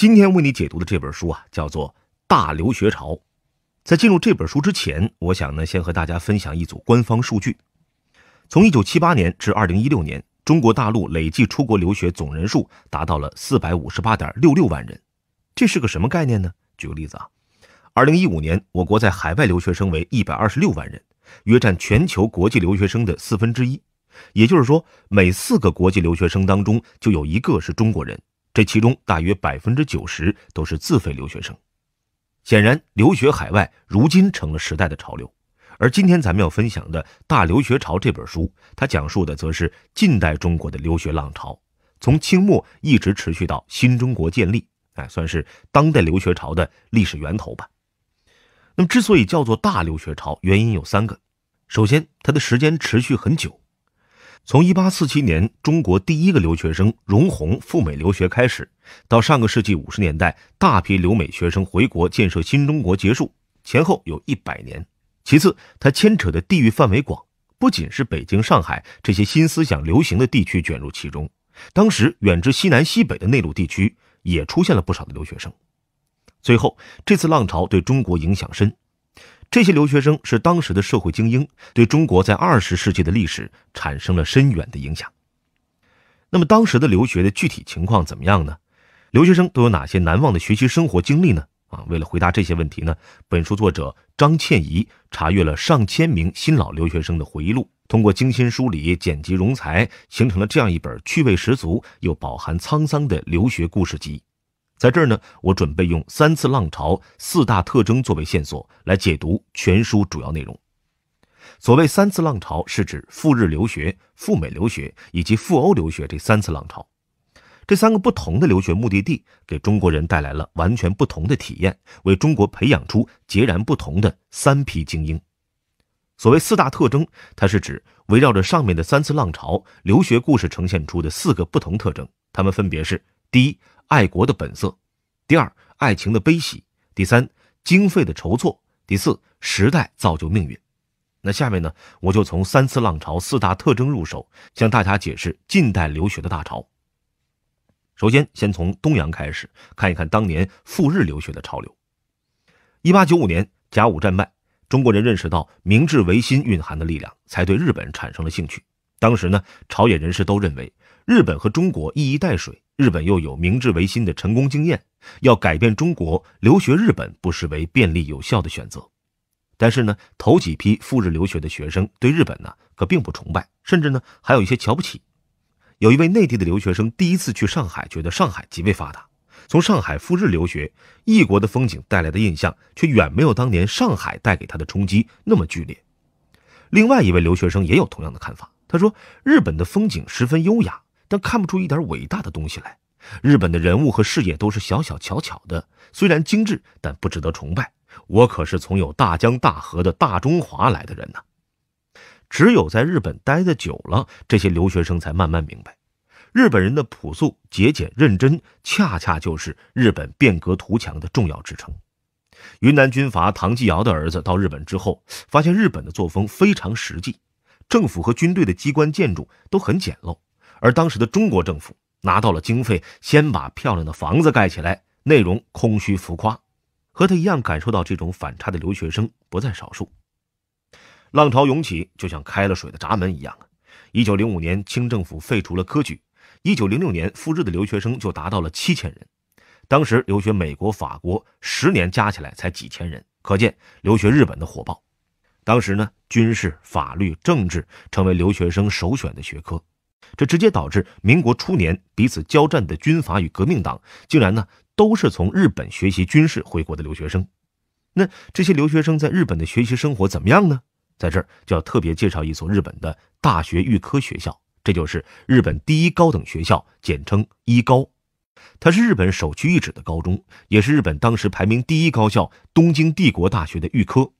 今天为你解读的这本书啊，叫做《大留学潮》。在进入这本书之前，我想呢，先和大家分享一组官方数据：从1978年至2016年，中国大陆累计出国留学总人数达到了458.66万人。这是个什么概念呢？举个例子啊，2015年，我国在海外留学生为126万人，约占全球国际留学生的四分之一。也就是说，每四个国际留学生当中，就有一个是中国人。这其中大约百分之九十都是自费留学生，显然留学海外如今成了时代的潮流。而今天咱们要分享的《大留学潮》这本书，它讲述的则是近代中国的留学浪潮，从清末一直持续到新中国建立，哎，算是当代留学潮的历史源头吧。那么，之所以叫做大留学潮，原因有三个：首先，它的时间持续很久。从一八四七年中国第一个留学生容闳赴美留学开始，到上个世纪五十年代大批留美学生回国建设新中国结束，前后有一百年。其次，它牵扯的地域范围广，不仅是北京、上海这些新思想流行的地区卷入其中，当时远至西南、西北的内陆地区也出现了不少的留学生。最后，这次浪潮对中国影响深。这些留学生是当时的社会精英，对中国在二十世纪的历史产生了深远的影响。那么，当时的留学的具体情况怎么样呢？留学生都有哪些难忘的学习生活经历呢？啊，为了回答这些问题呢，本书作者张倩怡查阅了上千名新老留学生的回忆录，通过精心梳理、剪辑、融裁，形成了这样一本趣味十足又饱含沧桑的留学故事集。在这儿呢，我准备用三次浪潮、四大特征作为线索来解读全书主要内容。所谓三次浪潮，是指赴日留学、赴美留学以及赴欧留学这三次浪潮。这三个不同的留学目的地给中国人带来了完全不同的体验，为中国培养出截然不同的三批精英。所谓四大特征，它是指围绕着上面的三次浪潮，留学故事呈现出的四个不同特征。它们分别是：第一，爱国的本色。第二，爱情的悲喜；第三，经费的筹措；第四，时代造就命运。那下面呢，我就从三次浪潮、四大特征入手，向大家解释近代留学的大潮。首先，先从东洋开始，看一看当年赴日留学的潮流。一八九五年，甲午战败，中国人认识到明治维新蕴含的力量，才对日本产生了兴趣。当时呢，朝野人士都认为。日本和中国一衣带水，日本又有明治维新的成功经验，要改变中国，留学日本不失为便利有效的选择。但是呢，头几批赴日留学的学生对日本呢可并不崇拜，甚至呢还有一些瞧不起。有一位内地的留学生第一次去上海，觉得上海极为发达。从上海赴日留学，异国的风景带来的印象却远没有当年上海带给他的冲击那么剧烈。另外一位留学生也有同样的看法，他说：“日本的风景十分优雅。”但看不出一点伟大的东西来。日本的人物和事业都是小小巧巧的，虽然精致，但不值得崇拜。我可是从有大江大河的大中华来的人呐。只有在日本待得久了，这些留学生才慢慢明白，日本人的朴素、节俭、认真，恰恰就是日本变革图强的重要支撑。云南军阀唐继尧的儿子到日本之后，发现日本的作风非常实际，政府和军队的机关建筑都很简陋。而当时的中国政府拿到了经费，先把漂亮的房子盖起来，内容空虚浮夸。和他一样感受到这种反差的留学生不在少数。浪潮涌起，就像开了水的闸门一样啊！一九零五年，清政府废除了科举；一九零六年，赴日的留学生就达到了七千人。当时留学美国、法国十年加起来才几千人，可见留学日本的火爆。当时呢，军事、法律、政治成为留学生首选的学科。这直接导致民国初年彼此交战的军阀与革命党，竟然呢都是从日本学习军事回国的留学生。那这些留学生在日本的学习生活怎么样呢？在这儿就要特别介绍一所日本的大学预科学校，这就是日本第一高等学校，简称一高。它是日本首屈一指的高中，也是日本当时排名第一高校东京帝国大学的预科。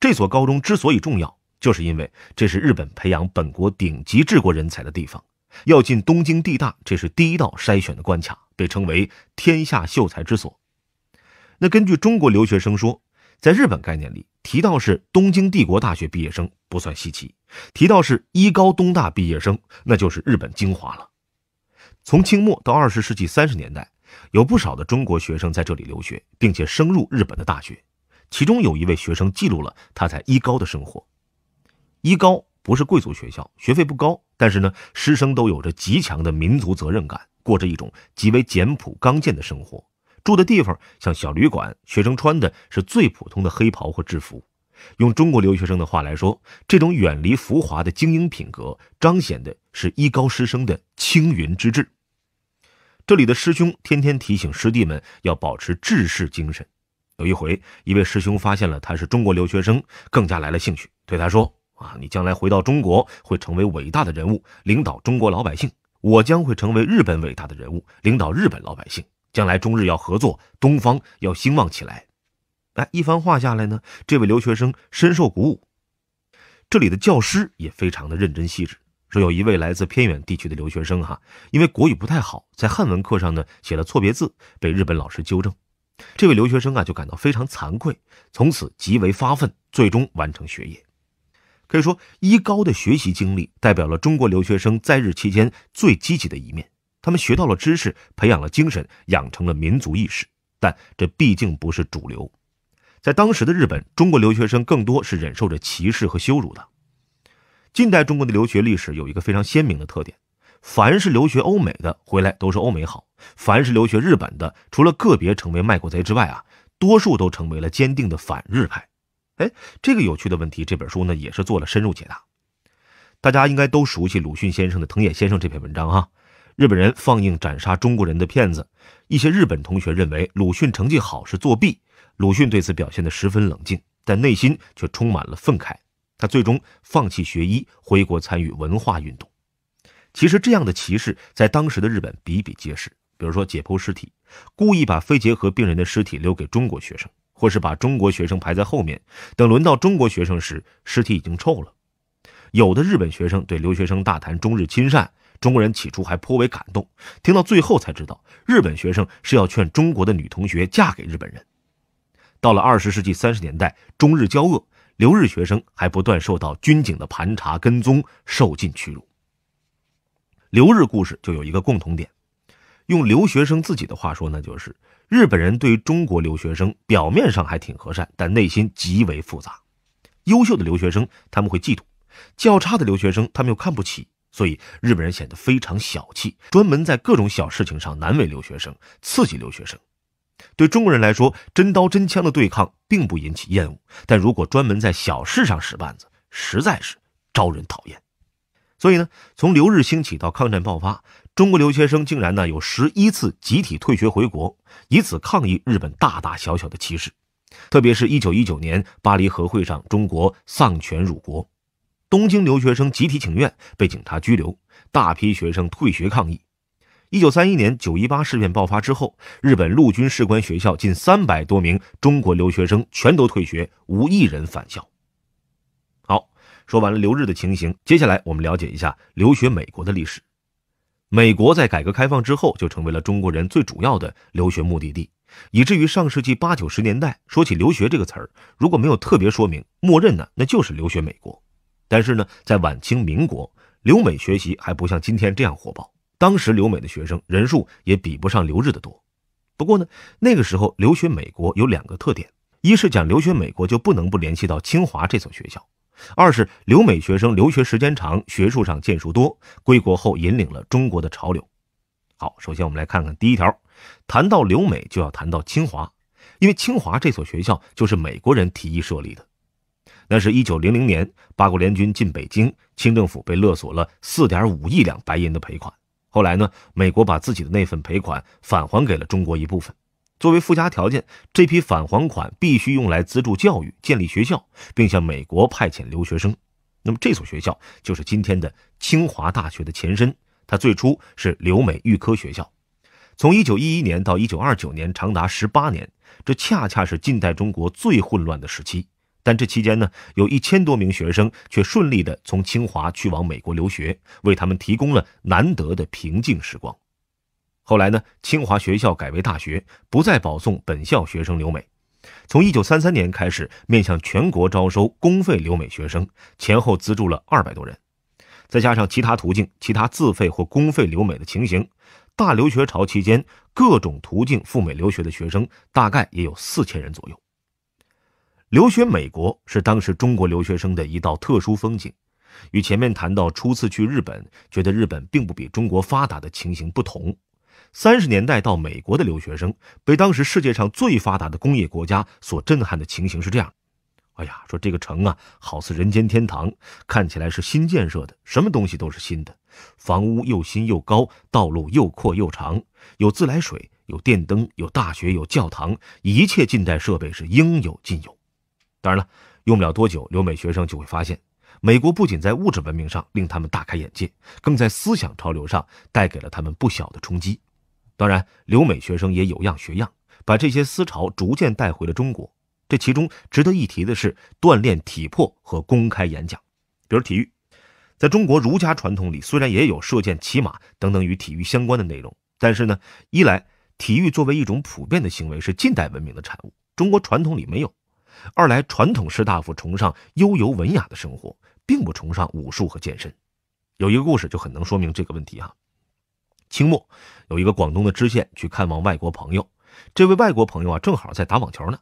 这所高中之所以重要。就是因为这是日本培养本国顶级治国人才的地方，要进东京地大，这是第一道筛选的关卡，被称为天下秀才之所。那根据中国留学生说，在日本概念里提到是东京帝国大学毕业生不算稀奇，提到是一高东大毕业生，那就是日本精华了。从清末到二十世纪三十年代，有不少的中国学生在这里留学，并且升入日本的大学。其中有一位学生记录了他在一高的生活。一高不是贵族学校，学费不高，但是呢，师生都有着极强的民族责任感，过着一种极为简朴、刚健的生活。住的地方像小旅馆，学生穿的是最普通的黑袍和制服。用中国留学生的话来说，这种远离浮华的精英品格，彰显的是一高师生的青云之志。这里的师兄天天提醒师弟们要保持志士精神。有一回，一位师兄发现了他是中国留学生，更加来了兴趣，对他说。啊，你将来回到中国会成为伟大的人物，领导中国老百姓；我将会成为日本伟大的人物，领导日本老百姓。将来中日要合作，东方要兴旺起来。哎，一番话下来呢，这位留学生深受鼓舞。这里的教师也非常的认真细致，说有一位来自偏远地区的留学生哈，因为国语不太好，在汉文课上呢写了错别字，被日本老师纠正。这位留学生啊就感到非常惭愧，从此极为发愤，最终完成学业。可以说，一高的学习经历代表了中国留学生在日期间最积极的一面。他们学到了知识，培养了精神，养成了民族意识。但这毕竟不是主流。在当时的日本，中国留学生更多是忍受着歧视和羞辱的。近代中国的留学历史有一个非常鲜明的特点：凡是留学欧美的，回来都说欧美好；凡是留学日本的，除了个别成为卖国贼之外啊，多数都成为了坚定的反日派。哎，这个有趣的问题，这本书呢也是做了深入解答。大家应该都熟悉鲁迅先生的《藤野先生》这篇文章哈。日本人放映斩杀中国人的片子，一些日本同学认为鲁迅成绩好是作弊。鲁迅对此表现的十分冷静，但内心却充满了愤慨。他最终放弃学医，回国参与文化运动。其实这样的歧视在当时的日本比比皆是，比如说解剖尸体，故意把肺结核病人的尸体留给中国学生。或是把中国学生排在后面，等轮到中国学生时，尸体已经臭了。有的日本学生对留学生大谈中日亲善，中国人起初还颇为感动，听到最后才知道，日本学生是要劝中国的女同学嫁给日本人。到了二十世纪三十年代，中日交恶，留日学生还不断受到军警的盘查跟踪，受尽屈辱。留日故事就有一个共同点，用留学生自己的话说，那就是。日本人对中国留学生表面上还挺和善，但内心极为复杂。优秀的留学生他们会嫉妒，较差的留学生他们又看不起，所以日本人显得非常小气，专门在各种小事情上难为留学生，刺激留学生。对中国人来说，真刀真枪的对抗并不引起厌恶，但如果专门在小事上使绊子，实在是招人讨厌。所以呢，从留日兴起到抗战爆发，中国留学生竟然呢有十一次集体退学回国，以此抗议日本大大小小的歧视。特别是1919年巴黎和会上，中国丧权辱国，东京留学生集体请愿被警察拘留，大批学生退学抗议。1931年九一八事变爆发之后，日本陆军士官学校近三百多名中国留学生全都退学，无一人返校。说完了留日的情形，接下来我们了解一下留学美国的历史。美国在改革开放之后就成为了中国人最主要的留学目的地，以至于上世纪八九十年代说起留学这个词儿，如果没有特别说明，默认呢那就是留学美国。但是呢，在晚清民国，留美学习还不像今天这样火爆，当时留美的学生人数也比不上留日的多。不过呢，那个时候留学美国有两个特点：一是讲留学美国就不能不联系到清华这所学校。二是留美学生留学时间长，学术上建树多，归国后引领了中国的潮流。好，首先我们来看看第一条，谈到留美就要谈到清华，因为清华这所学校就是美国人提议设立的。那是一九零零年八国联军进北京，清政府被勒索了四点五亿两白银的赔款。后来呢，美国把自己的那份赔款返还给了中国一部分。作为附加条件，这批返还款必须用来资助教育、建立学校，并向美国派遣留学生。那么这所学校就是今天的清华大学的前身。它最初是留美预科学校，从1911年到1929年，长达18年。这恰恰是近代中国最混乱的时期。但这期间呢，有一千多名学生却顺利的从清华去往美国留学，为他们提供了难得的平静时光。后来呢？清华学校改为大学，不再保送本校学生留美。从一九三三年开始，面向全国招收公费留美学生，前后资助了二百多人。再加上其他途径，其他自费或公费留美的情形，大留学潮期间，各种途径赴美留学的学生大概也有四千人左右。留学美国是当时中国留学生的一道特殊风景，与前面谈到初次去日本觉得日本并不比中国发达的情形不同。三十年代到美国的留学生被当时世界上最发达的工业国家所震撼的情形是这样：哎呀，说这个城啊，好似人间天堂，看起来是新建设的，什么东西都是新的，房屋又新又高，道路又阔又长，有自来水，有电灯，有大学，有教堂，一切近代设备是应有尽有。当然了，用不了多久，留美学生就会发现，美国不仅在物质文明上令他们大开眼界，更在思想潮流上带给了他们不小的冲击。当然，留美学生也有样学样，把这些思潮逐渐带回了中国。这其中值得一提的是锻炼体魄和公开演讲，比如体育。在中国儒家传统里，虽然也有射箭、骑马等等与体育相关的内容，但是呢，一来体育作为一种普遍的行为是近代文明的产物，中国传统里没有；二来传统士大夫崇尚悠游文雅的生活，并不崇尚武术和健身。有一个故事就很能说明这个问题啊。清末有一个广东的知县去看望外国朋友，这位外国朋友啊，正好在打网球呢。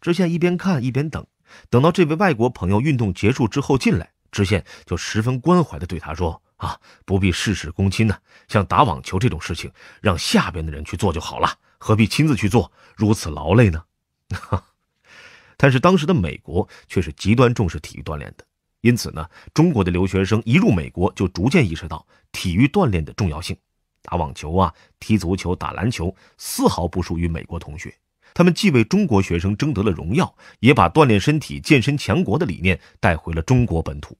知县一边看一边等，等到这位外国朋友运动结束之后进来，知县就十分关怀地对他说：“啊，不必事事躬亲呢，像打网球这种事情，让下边的人去做就好了，何必亲自去做，如此劳累呢？” 但是当时的美国却是极端重视体育锻炼的，因此呢，中国的留学生一入美国就逐渐意识到体育锻炼的重要性。打网球啊，踢足球，打篮球，丝毫不输于美国同学。他们既为中国学生争得了荣耀，也把锻炼身体、健身强国的理念带回了中国本土。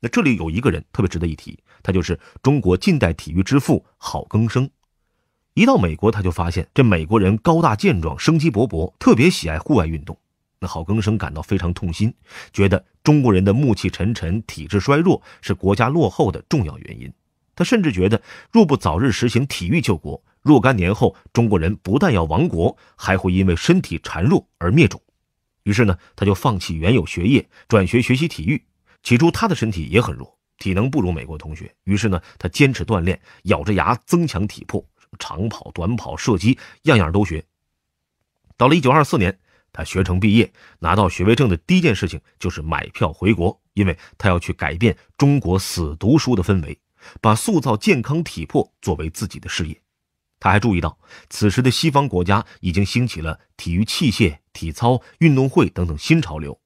那这里有一个人特别值得一提，他就是中国近代体育之父郝更生。一到美国，他就发现这美国人高大健壮，生机勃勃，特别喜爱户外运动。那郝更生感到非常痛心，觉得中国人的暮气沉沉、体质衰弱是国家落后的重要原因。他甚至觉得，若不早日实行体育救国，若干年后中国人不但要亡国，还会因为身体孱弱而灭种。于是呢，他就放弃原有学业，转学学习体育。起初，他的身体也很弱，体能不如美国同学。于是呢，他坚持锻炼，咬着牙增强体魄，长跑、短跑、射击，样样都学。到了一九二四年，他学成毕业，拿到学位证的第一件事情就是买票回国，因为他要去改变中国死读书的氛围。把塑造健康体魄作为自己的事业，他还注意到，此时的西方国家已经兴起了体育器械、体操、运动会等等新潮流。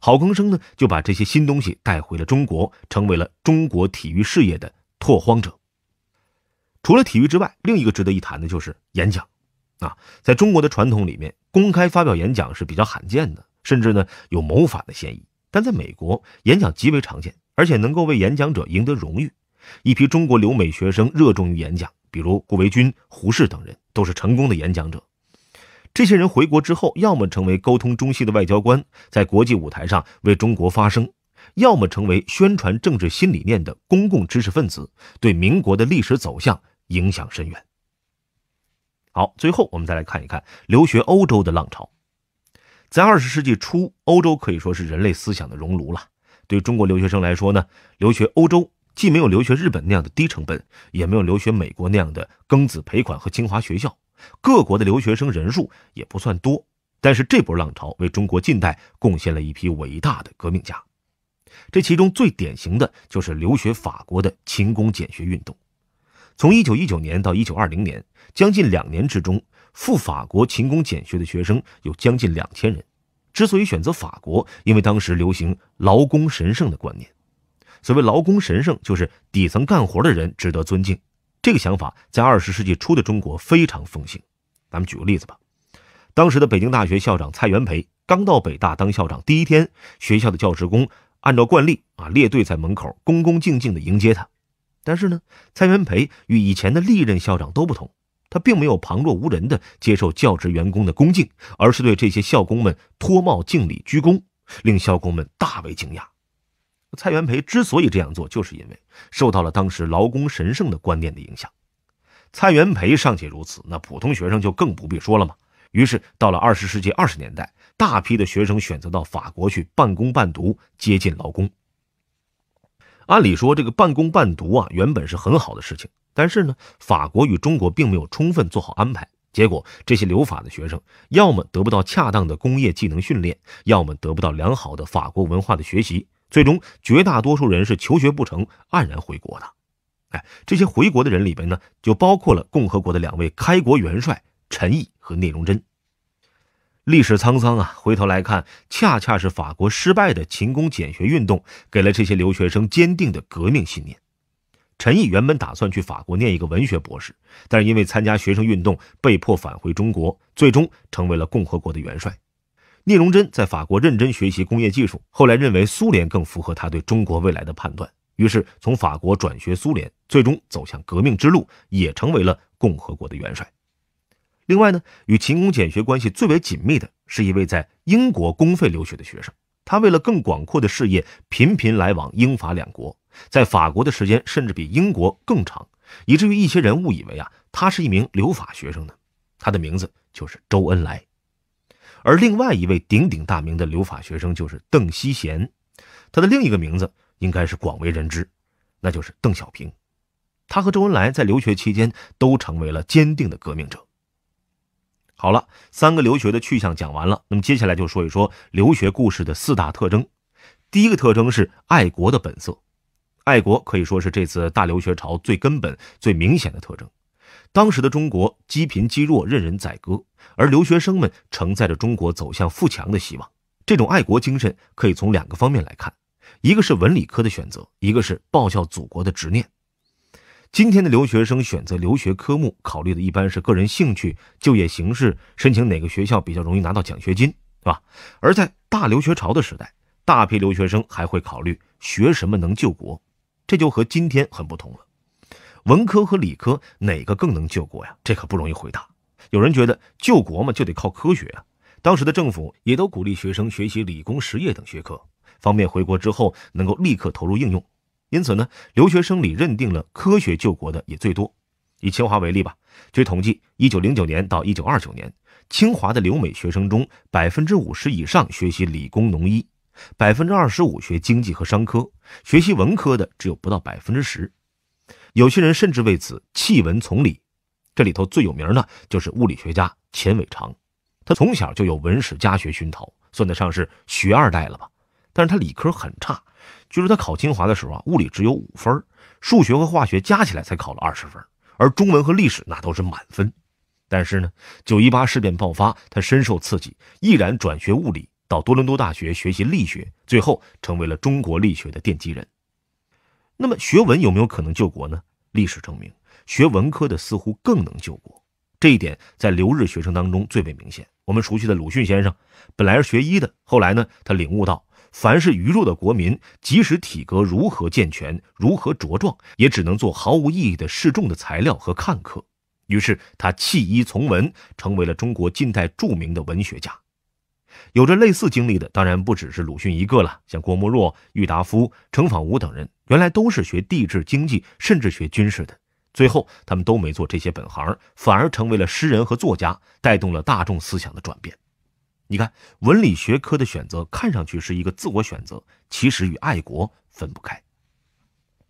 郝更生呢，就把这些新东西带回了中国，成为了中国体育事业的拓荒者。除了体育之外，另一个值得一谈的就是演讲。啊，在中国的传统里面，公开发表演讲是比较罕见的，甚至呢有谋反的嫌疑。但在美国，演讲极为常见，而且能够为演讲者赢得荣誉。一批中国留美学生热衷于演讲，比如顾维钧、胡适等人都是成功的演讲者。这些人回国之后，要么成为沟通中西的外交官，在国际舞台上为中国发声，要么成为宣传政治新理念的公共知识分子，对民国的历史走向影响深远。好，最后我们再来看一看留学欧洲的浪潮。在二十世纪初，欧洲可以说是人类思想的熔炉了。对中国留学生来说呢，留学欧洲。既没有留学日本那样的低成本，也没有留学美国那样的庚子赔款和清华学校，各国的留学生人数也不算多。但是这波浪潮为中国近代贡献了一批伟大的革命家。这其中最典型的就是留学法国的勤工俭学运动。从1919年到1920年，将近两年之中，赴法国勤工俭学的学生有将近两千人。之所以选择法国，因为当时流行劳工神圣的观念。所谓劳工神圣，就是底层干活的人值得尊敬。这个想法在二十世纪初的中国非常风行。咱们举个例子吧，当时的北京大学校长蔡元培刚到北大当校长第一天，学校的教职工按照惯例啊列队在门口恭恭敬敬地迎接他。但是呢，蔡元培与以前的历任校长都不同，他并没有旁若无人地接受教职员工的恭敬，而是对这些校工们脱帽敬礼、鞠躬，令校工们大为惊讶。蔡元培之所以这样做，就是因为受到了当时劳工神圣的观念的影响。蔡元培尚且如此，那普通学生就更不必说了嘛。于是到了二十世纪二十年代，大批的学生选择到法国去半工半读，接近劳工。按理说，这个半工半读啊，原本是很好的事情。但是呢，法国与中国并没有充分做好安排，结果这些留法的学生要么得不到恰当的工业技能训练，要么得不到良好的法国文化的学习。最终，绝大多数人是求学不成，黯然回国的。哎，这些回国的人里边呢，就包括了共和国的两位开国元帅陈毅和聂荣臻。历史沧桑啊，回头来看，恰恰是法国失败的勤工俭学运动，给了这些留学生坚定的革命信念。陈毅原本打算去法国念一个文学博士，但是因为参加学生运动，被迫返回中国，最终成为了共和国的元帅。聂荣臻在法国认真学习工业技术，后来认为苏联更符合他对中国未来的判断，于是从法国转学苏联，最终走向革命之路，也成为了共和国的元帅。另外呢，与勤工俭学关系最为紧密的是一位在英国公费留学的学生，他为了更广阔的事业，频频来往英法两国，在法国的时间甚至比英国更长，以至于一些人误以为啊，他是一名留法学生呢。他的名字就是周恩来。而另外一位鼎鼎大名的留法学生就是邓希贤，他的另一个名字应该是广为人知，那就是邓小平。他和周恩来在留学期间都成为了坚定的革命者。好了，三个留学的去向讲完了，那么接下来就说一说留学故事的四大特征。第一个特征是爱国的本色，爱国可以说是这次大留学潮最根本、最明显的特征。当时的中国积贫积弱，任人宰割。而留学生们承载着中国走向富强的希望，这种爱国精神可以从两个方面来看：一个是文理科的选择，一个是报效祖国的执念。今天的留学生选择留学科目，考虑的一般是个人兴趣、就业形势，申请哪个学校比较容易拿到奖学金，是吧？而在大留学潮的时代，大批留学生还会考虑学什么能救国，这就和今天很不同了。文科和理科哪个更能救国呀？这可不容易回答。有人觉得救国嘛就得靠科学啊，当时的政府也都鼓励学生学习理工实业等学科，方便回国之后能够立刻投入应用。因此呢，留学生里认定了科学救国的也最多。以清华为例吧，据统计，1909年到1929年，清华的留美学生中，百分之五十以上学习理工农医，百分之二十五学经济和商科，学习文科的只有不到百分之十。有些人甚至为此弃文从理。这里头最有名的就是物理学家钱伟长，他从小就有文史家学熏陶，算得上是学二代了吧？但是他理科很差，据说他考清华的时候啊，物理只有五分，数学和化学加起来才考了二十分，而中文和历史那都是满分。但是呢，九一八事变爆发，他深受刺激，毅然转学物理，到多伦多大学学习力学，最后成为了中国力学的奠基人。那么学文有没有可能救国呢？历史证明。学文科的似乎更能救国，这一点在留日学生当中最为明显。我们熟悉的鲁迅先生，本来是学医的，后来呢，他领悟到，凡是愚弱的国民，即使体格如何健全，如何茁壮，也只能做毫无意义的示众的材料和看客。于是他弃医从文，成为了中国近代著名的文学家。有着类似经历的，当然不只是鲁迅一个了。像郭沫若、郁达夫、程仿吾等人，原来都是学地质、经济，甚至学军事的。最后，他们都没做这些本行，反而成为了诗人和作家，带动了大众思想的转变。你看，文理学科的选择看上去是一个自我选择，其实与爱国分不开。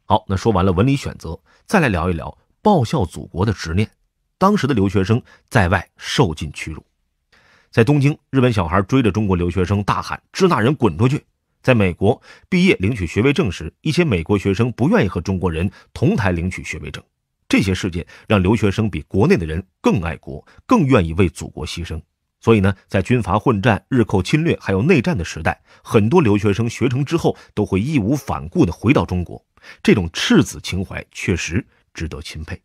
好，那说完了文理选择，再来聊一聊报效祖国的执念。当时的留学生在外受尽屈辱，在东京，日本小孩追着中国留学生大喊“支那人滚出去”；在美国毕业领取学位证时，一些美国学生不愿意和中国人同台领取学位证。这些事件让留学生比国内的人更爱国，更愿意为祖国牺牲。所以呢，在军阀混战、日寇侵略还有内战的时代，很多留学生学成之后都会义无反顾地回到中国。这种赤子情怀确实值得钦佩。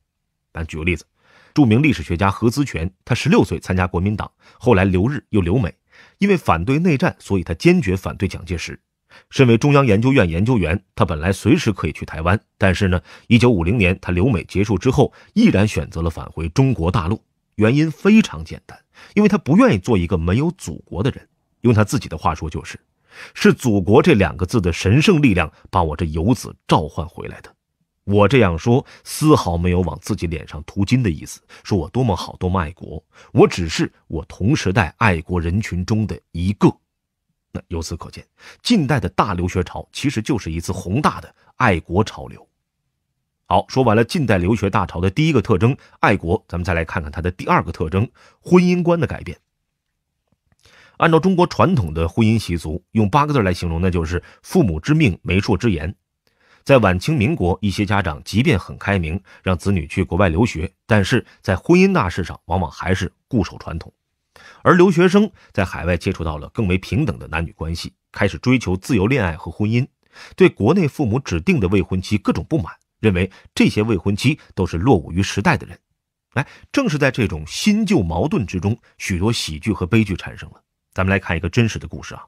但举个例子，著名历史学家何姿权，他十六岁参加国民党，后来留日又留美，因为反对内战，所以他坚决反对蒋介石。身为中央研究院研究员，他本来随时可以去台湾，但是呢，一九五零年他留美结束之后，毅然选择了返回中国大陆。原因非常简单，因为他不愿意做一个没有祖国的人。用他自己的话说就是：“是祖国这两个字的神圣力量把我这游子召唤回来的。”我这样说丝毫没有往自己脸上涂金的意思，说我多么好，多么爱国。我只是我同时代爱国人群中的一个。那由此可见，近代的大留学潮其实就是一次宏大的爱国潮流。好，说完了近代留学大潮的第一个特征——爱国，咱们再来看看它的第二个特征：婚姻观的改变。按照中国传统的婚姻习俗，用八个字来形容，那就是“父母之命，媒妁之言”。在晚清民国，一些家长即便很开明，让子女去国外留学，但是在婚姻大事上，往往还是固守传统。而留学生在海外接触到了更为平等的男女关系，开始追求自由恋爱和婚姻，对国内父母指定的未婚妻各种不满，认为这些未婚妻都是落伍于时代的人。哎，正是在这种新旧矛盾之中，许多喜剧和悲剧产生了。咱们来看一个真实的故事啊，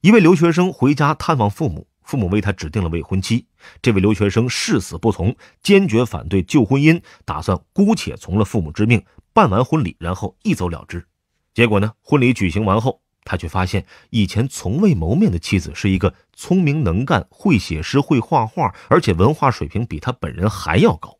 一位留学生回家探望父母，父母为他指定了未婚妻，这位留学生誓死不从，坚决反对旧婚姻，打算姑且从了父母之命。办完婚礼，然后一走了之，结果呢？婚礼举行完后，他却发现以前从未谋面的妻子是一个聪明能干、会写诗、会画画，而且文化水平比他本人还要高。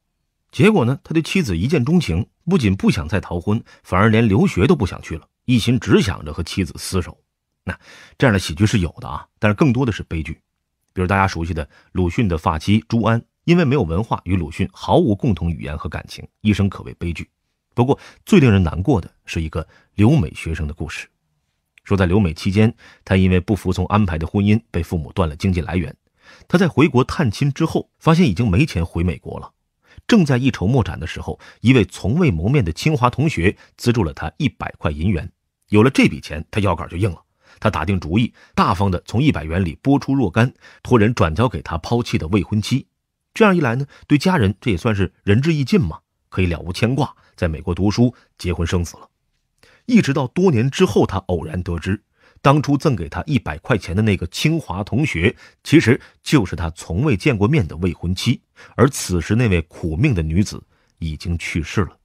结果呢？他对妻子一见钟情，不仅不想再逃婚，反而连留学都不想去了，一心只想着和妻子厮守。那这样的喜剧是有的啊，但是更多的是悲剧，比如大家熟悉的鲁迅的发妻朱安，因为没有文化，与鲁迅毫无共同语言和感情，一生可谓悲剧。不过，最令人难过的是一个留美学生的故事。说在留美期间，他因为不服从安排的婚姻，被父母断了经济来源。他在回国探亲之后，发现已经没钱回美国了。正在一筹莫展的时候，一位从未谋面的清华同学资助了他一百块银元。有了这笔钱，他腰杆就硬了。他打定主意，大方地从一百元里拨出若干，托人转交给他抛弃的未婚妻。这样一来呢，对家人这也算是仁至义尽嘛，可以了无牵挂。在美国读书、结婚、生子了，一直到多年之后，他偶然得知，当初赠给他一百块钱的那个清华同学，其实就是他从未见过面的未婚妻。而此时那位苦命的女子已经去世了。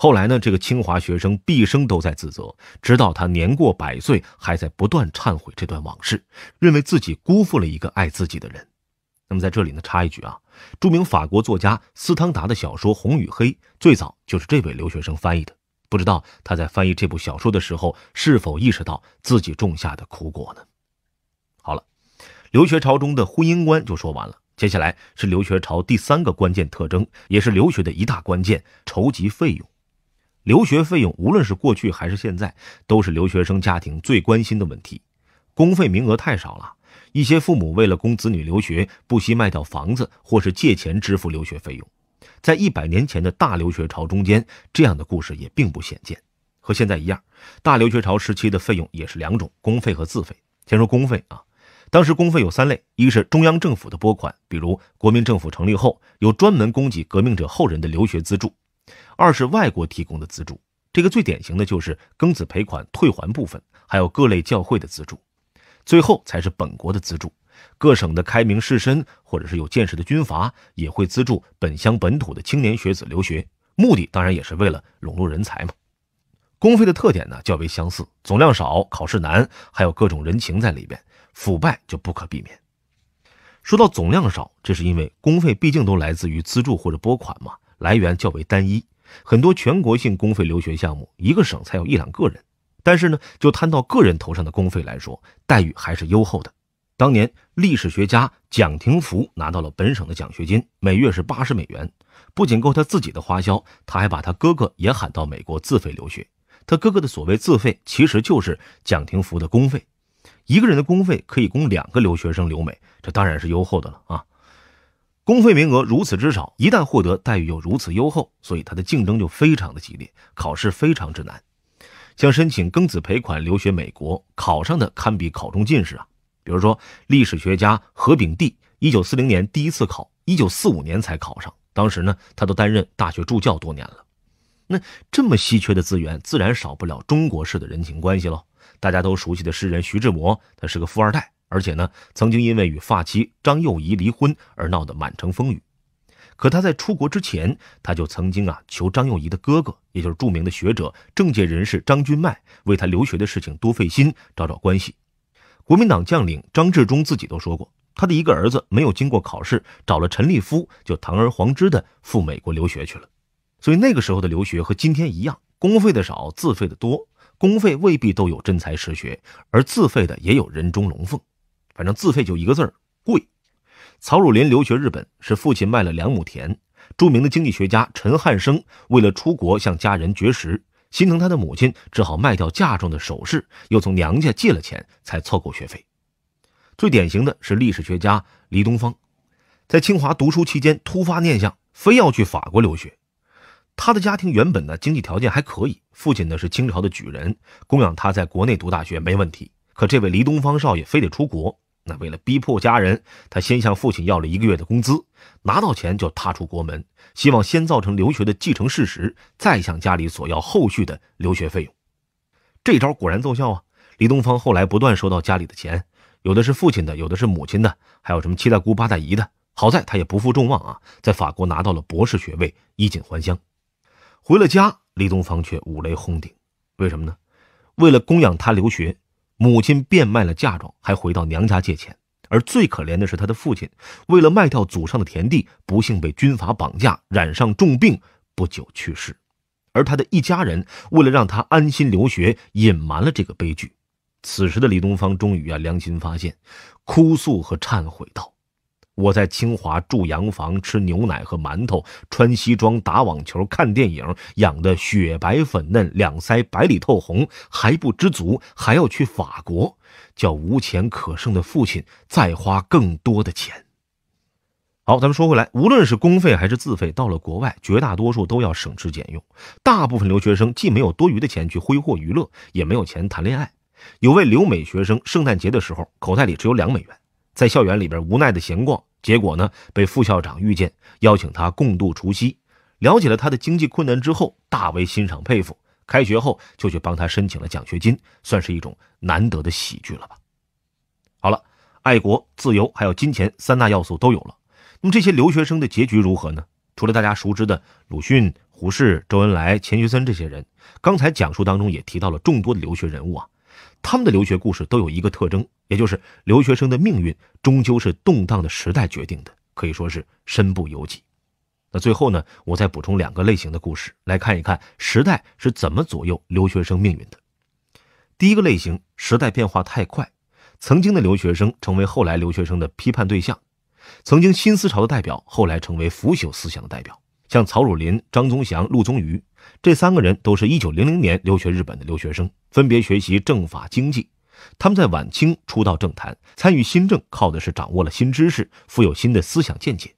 后来呢，这个清华学生毕生都在自责，直到他年过百岁，还在不断忏悔这段往事，认为自己辜负了一个爱自己的人。那么在这里呢，插一句啊，著名法国作家司汤达的小说《红与黑》最早就是这位留学生翻译的。不知道他在翻译这部小说的时候，是否意识到自己种下的苦果呢？好了，留学潮中的婚姻观就说完了。接下来是留学潮第三个关键特征，也是留学的一大关键——筹集费用。留学费用无论是过去还是现在，都是留学生家庭最关心的问题。公费名额太少了。一些父母为了供子女留学，不惜卖掉房子或是借钱支付留学费用。在一百年前的大留学潮中间，这样的故事也并不鲜见。和现在一样，大留学潮时期的费用也是两种：公费和自费。先说公费啊，当时公费有三类：一是中央政府的拨款，比如国民政府成立后有专门供给革命者后人的留学资助；二是外国提供的资助，这个最典型的就是庚子赔款退还部分，还有各类教会的资助。最后才是本国的资助，各省的开明士绅或者是有见识的军阀也会资助本乡本土的青年学子留学，目的当然也是为了笼络人才嘛。公费的特点呢较为相似，总量少，考试难，还有各种人情在里边，腐败就不可避免。说到总量少，这是因为公费毕竟都来自于资助或者拨款嘛，来源较为单一，很多全国性公费留学项目，一个省才有一两个人。但是呢，就摊到个人头上的公费来说，待遇还是优厚的。当年历史学家蒋廷福拿到了本省的奖学金，每月是八十美元，不仅够他自己的花销，他还把他哥哥也喊到美国自费留学。他哥哥的所谓自费，其实就是蒋廷福的公费。一个人的公费可以供两个留学生留美，这当然是优厚的了啊。公费名额如此之少，一旦获得，待遇又如此优厚，所以他的竞争就非常的激烈，考试非常之难。想申请庚子赔款留学美国，考上的堪比考中进士啊。比如说历史学家何炳棣，一九四零年第一次考，一九四五年才考上。当时呢，他都担任大学助教多年了。那这么稀缺的资源，自然少不了中国式的人情关系喽。大家都熟悉的诗人徐志摩，他是个富二代，而且呢，曾经因为与发妻张幼仪离婚而闹得满城风雨。可他在出国之前，他就曾经啊求张幼仪的哥哥，也就是著名的学者、政界人士张君迈，为他留学的事情多费心，找找关系。国民党将领张治中自己都说过，他的一个儿子没有经过考试，找了陈立夫，就堂而皇之的赴美国留学去了。所以那个时候的留学和今天一样，公费的少，自费的多。公费未必都有真才实学，而自费的也有人中龙凤。反正自费就一个字儿贵。曹汝霖留学日本是父亲卖了两亩田。著名的经济学家陈汉生为了出国向家人绝食，心疼他的母亲只好卖掉嫁妆的首饰，又从娘家借了钱才凑够学费。最典型的是历史学家黎东方，在清华读书期间突发念想，非要去法国留学。他的家庭原本呢经济条件还可以，父亲呢是清朝的举人，供养他在国内读大学没问题。可这位黎东方少爷非得出国。那为了逼迫家人，他先向父亲要了一个月的工资，拿到钱就踏出国门，希望先造成留学的继承事实，再向家里索要后续的留学费用。这招果然奏效啊！李东方后来不断收到家里的钱，有的是父亲的，有的是母亲的，还有什么七大姑八大姨的。好在他也不负众望啊，在法国拿到了博士学位，衣锦还乡。回了家，李东方却五雷轰顶，为什么呢？为了供养他留学。母亲变卖了嫁妆，还回到娘家借钱。而最可怜的是他的父亲，为了卖掉祖上的田地，不幸被军阀绑架，染上重病，不久去世。而他的一家人为了让他安心留学，隐瞒了这个悲剧。此时的李东方终于啊良心发现，哭诉和忏悔道。我在清华住洋房，吃牛奶和馒头，穿西装打网球，看电影，养得雪白粉嫩，两腮白里透红，还不知足，还要去法国，叫无钱可剩的父亲再花更多的钱。好，咱们说回来，无论是公费还是自费，到了国外，绝大多数都要省吃俭用。大部分留学生既没有多余的钱去挥霍娱乐，也没有钱谈恋爱。有位留美学生，圣诞节的时候，口袋里只有两美元，在校园里边无奈的闲逛。结果呢，被副校长遇见，邀请他共度除夕。了解了他的经济困难之后，大为欣赏佩服。开学后就去帮他申请了奖学金，算是一种难得的喜剧了吧。好了，爱国、自由还有金钱三大要素都有了。那么这些留学生的结局如何呢？除了大家熟知的鲁迅、胡适、周恩来、钱学森这些人，刚才讲述当中也提到了众多的留学人物啊。他们的留学故事都有一个特征。也就是留学生的命运终究是动荡的时代决定的，可以说是身不由己。那最后呢，我再补充两个类型的故事，来看一看时代是怎么左右留学生命运的。第一个类型，时代变化太快，曾经的留学生成为后来留学生的批判对象；曾经新思潮的代表，后来成为腐朽思想的代表。像曹汝霖、张宗祥、陆宗舆这三个人，都是一九零零年留学日本的留学生，分别学习政法经济。他们在晚清出道政坛，参与新政，靠的是掌握了新知识，富有新的思想见解。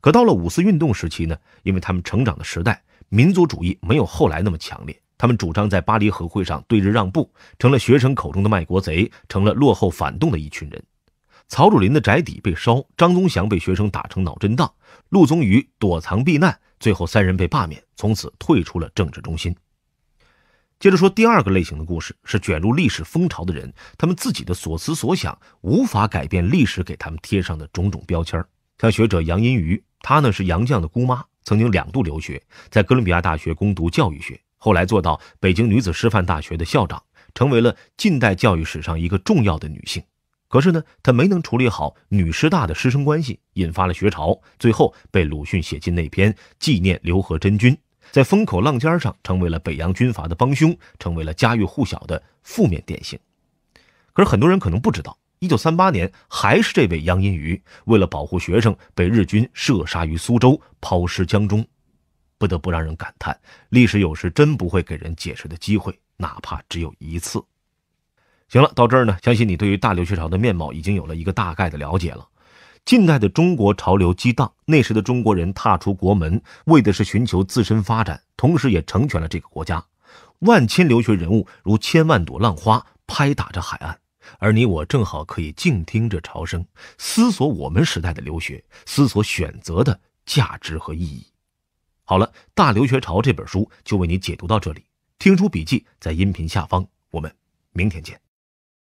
可到了五四运动时期呢？因为他们成长的时代，民族主义没有后来那么强烈。他们主张在巴黎和会上对日让步，成了学生口中的卖国贼，成了落后反动的一群人。曹汝霖的宅邸被烧，张宗祥被学生打成脑震荡，陆宗舆躲藏避难，最后三人被罢免，从此退出了政治中心。接着说第二个类型的故事是卷入历史风潮的人，他们自己的所思所想无法改变历史给他们贴上的种种标签。像学者杨荫榆，她呢是杨绛的姑妈，曾经两度留学，在哥伦比亚大学攻读教育学，后来做到北京女子师范大学的校长，成为了近代教育史上一个重要的女性。可是呢，她没能处理好女师大的师生关系，引发了学潮，最后被鲁迅写进那篇《纪念刘和珍君》。在风口浪尖上，成为了北洋军阀的帮凶，成为了家喻户晓的负面典型。可是很多人可能不知道，一九三八年，还是这位杨荫榆为了保护学生，被日军射杀于苏州，抛尸江中。不得不让人感叹，历史有时真不会给人解释的机会，哪怕只有一次。行了，到这儿呢，相信你对于大刘学潮的面貌已经有了一个大概的了解了。近代的中国潮流激荡，那时的中国人踏出国门，为的是寻求自身发展，同时也成全了这个国家。万千留学人物如千万朵浪花拍打着海岸，而你我正好可以静听着潮声，思索我们时代的留学，思索选择的价值和意义。好了，《大留学潮》这本书就为你解读到这里，听书笔记在音频下方，我们明天见。